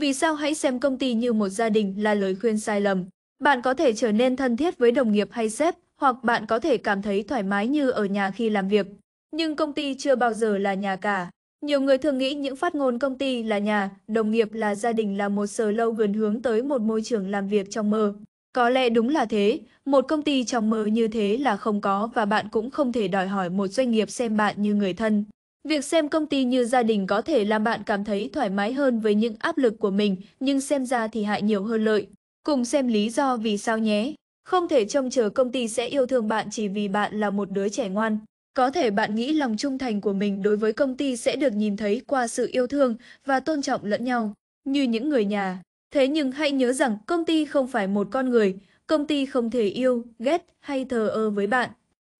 Vì sao hãy xem công ty như một gia đình là lời khuyên sai lầm. Bạn có thể trở nên thân thiết với đồng nghiệp hay sếp, hoặc bạn có thể cảm thấy thoải mái như ở nhà khi làm việc. Nhưng công ty chưa bao giờ là nhà cả. Nhiều người thường nghĩ những phát ngôn công ty là nhà, đồng nghiệp là gia đình là một sờ lâu gần hướng tới một môi trường làm việc trong mơ. Có lẽ đúng là thế, một công ty trong mơ như thế là không có và bạn cũng không thể đòi hỏi một doanh nghiệp xem bạn như người thân. Việc xem công ty như gia đình có thể làm bạn cảm thấy thoải mái hơn với những áp lực của mình, nhưng xem ra thì hại nhiều hơn lợi. Cùng xem lý do vì sao nhé. Không thể trông chờ công ty sẽ yêu thương bạn chỉ vì bạn là một đứa trẻ ngoan. Có thể bạn nghĩ lòng trung thành của mình đối với công ty sẽ được nhìn thấy qua sự yêu thương và tôn trọng lẫn nhau, như những người nhà. Thế nhưng hãy nhớ rằng công ty không phải một con người, công ty không thể yêu, ghét hay thờ ơ với bạn.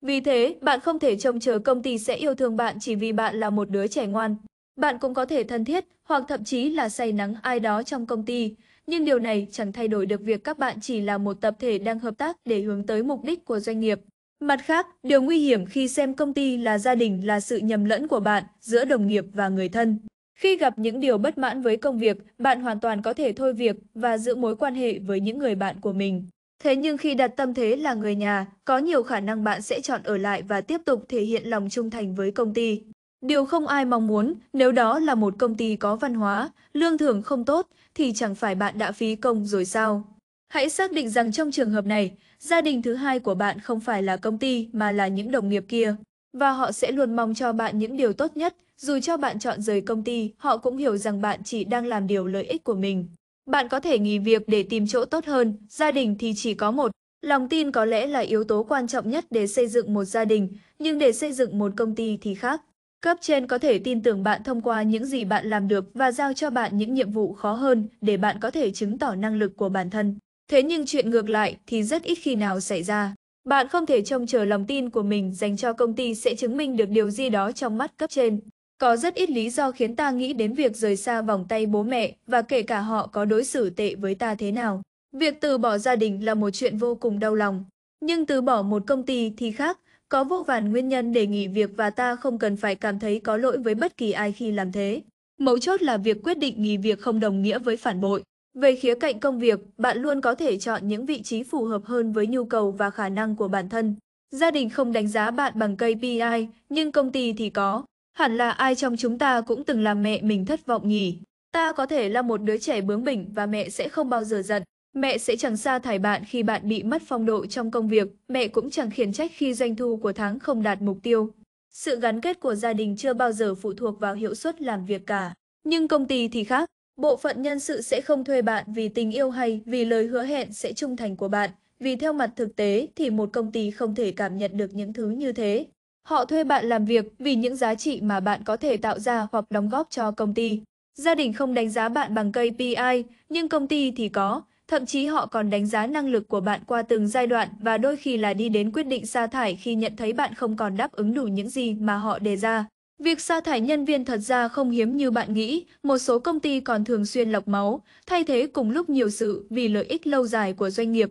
Vì thế, bạn không thể trông chờ công ty sẽ yêu thương bạn chỉ vì bạn là một đứa trẻ ngoan. Bạn cũng có thể thân thiết hoặc thậm chí là say nắng ai đó trong công ty, nhưng điều này chẳng thay đổi được việc các bạn chỉ là một tập thể đang hợp tác để hướng tới mục đích của doanh nghiệp. Mặt khác, điều nguy hiểm khi xem công ty là gia đình là sự nhầm lẫn của bạn giữa đồng nghiệp và người thân. Khi gặp những điều bất mãn với công việc, bạn hoàn toàn có thể thôi việc và giữ mối quan hệ với những người bạn của mình. Thế nhưng khi đặt tâm thế là người nhà, có nhiều khả năng bạn sẽ chọn ở lại và tiếp tục thể hiện lòng trung thành với công ty. Điều không ai mong muốn, nếu đó là một công ty có văn hóa, lương thưởng không tốt, thì chẳng phải bạn đã phí công rồi sao? Hãy xác định rằng trong trường hợp này, gia đình thứ hai của bạn không phải là công ty mà là những đồng nghiệp kia. Và họ sẽ luôn mong cho bạn những điều tốt nhất, dù cho bạn chọn rời công ty, họ cũng hiểu rằng bạn chỉ đang làm điều lợi ích của mình. Bạn có thể nghỉ việc để tìm chỗ tốt hơn, gia đình thì chỉ có một. Lòng tin có lẽ là yếu tố quan trọng nhất để xây dựng một gia đình, nhưng để xây dựng một công ty thì khác. Cấp trên có thể tin tưởng bạn thông qua những gì bạn làm được và giao cho bạn những nhiệm vụ khó hơn để bạn có thể chứng tỏ năng lực của bản thân. Thế nhưng chuyện ngược lại thì rất ít khi nào xảy ra. Bạn không thể trông chờ lòng tin của mình dành cho công ty sẽ chứng minh được điều gì đó trong mắt cấp trên. Có rất ít lý do khiến ta nghĩ đến việc rời xa vòng tay bố mẹ và kể cả họ có đối xử tệ với ta thế nào. Việc từ bỏ gia đình là một chuyện vô cùng đau lòng. Nhưng từ bỏ một công ty thì khác, có vô vàn nguyên nhân để nghỉ việc và ta không cần phải cảm thấy có lỗi với bất kỳ ai khi làm thế. Mấu chốt là việc quyết định nghỉ việc không đồng nghĩa với phản bội. Về khía cạnh công việc, bạn luôn có thể chọn những vị trí phù hợp hơn với nhu cầu và khả năng của bản thân. Gia đình không đánh giá bạn bằng KPI, nhưng công ty thì có. Hẳn là ai trong chúng ta cũng từng làm mẹ mình thất vọng nhỉ. Ta có thể là một đứa trẻ bướng bỉnh và mẹ sẽ không bao giờ giận. Mẹ sẽ chẳng xa thải bạn khi bạn bị mất phong độ trong công việc, mẹ cũng chẳng khiển trách khi doanh thu của tháng không đạt mục tiêu. Sự gắn kết của gia đình chưa bao giờ phụ thuộc vào hiệu suất làm việc cả. Nhưng công ty thì khác, bộ phận nhân sự sẽ không thuê bạn vì tình yêu hay vì lời hứa hẹn sẽ trung thành của bạn, vì theo mặt thực tế thì một công ty không thể cảm nhận được những thứ như thế. Họ thuê bạn làm việc vì những giá trị mà bạn có thể tạo ra hoặc đóng góp cho công ty. Gia đình không đánh giá bạn bằng KPI, nhưng công ty thì có, thậm chí họ còn đánh giá năng lực của bạn qua từng giai đoạn và đôi khi là đi đến quyết định sa thải khi nhận thấy bạn không còn đáp ứng đủ những gì mà họ đề ra. Việc sa thải nhân viên thật ra không hiếm như bạn nghĩ, một số công ty còn thường xuyên lọc máu, thay thế cùng lúc nhiều sự vì lợi ích lâu dài của doanh nghiệp.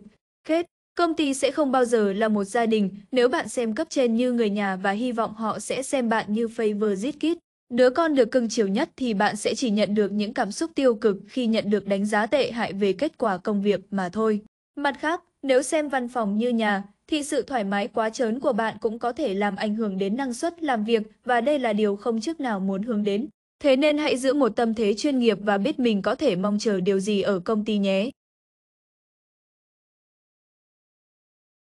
Kết Công ty sẽ không bao giờ là một gia đình nếu bạn xem cấp trên như người nhà và hy vọng họ sẽ xem bạn như favorite kid. Đứa con được cưng chiều nhất thì bạn sẽ chỉ nhận được những cảm xúc tiêu cực khi nhận được đánh giá tệ hại về kết quả công việc mà thôi. Mặt khác, nếu xem văn phòng như nhà, thì sự thoải mái quá trớn của bạn cũng có thể làm ảnh hưởng đến năng suất làm việc và đây là điều không chức nào muốn hướng đến. Thế nên hãy giữ một tâm thế chuyên nghiệp và biết mình có thể mong chờ điều gì ở công ty nhé.